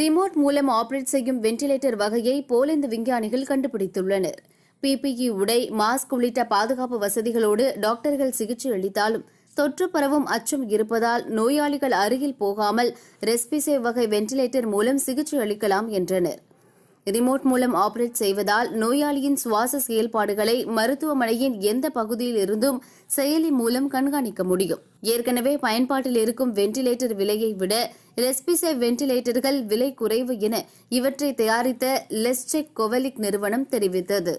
remote மூலம் operate செய்யும் ventilator வகையை போலந்து விஞ்ஞானிகள் கண்டுபிடித்துள்ளனர் பிபிஇ உடை மாஸ்க் உள்ளிட்ட பாதுகாப்பு வசதிகளோடு டாக்டர்கள் சிகிச்சை அளித்தாலும் தொற்று பரவும் அச்சம் இருப்பதால் நோயாளிகள் அருகில் போகாமல் ரெஸ்பிசே வகை வென்டிலேட்டர் மூலம் சிகிச்சை அளிக்கலாம் என்றனர் ரிமோட் மூலம் ஆபரேட் செய்வதால் நோயாளியின் சுவாச செயல்பாடுகளை மருத்துவமனையின் எந்த பகுதியில் இருந்தும் செயலி மூலம் கண்காணிக்க முடியும் ஏற்கனவே பயன்பாட்டில் இருக்கும் வென்டிலேட்டர் விலையை விட ரெஸ்பிசே வென்டிலேட்டர்கள் விலை குறைவு என இவற்றை தயாரித்த லெஸ்டெக் கோவலிக் நிறுவனம் தெரிவித்தது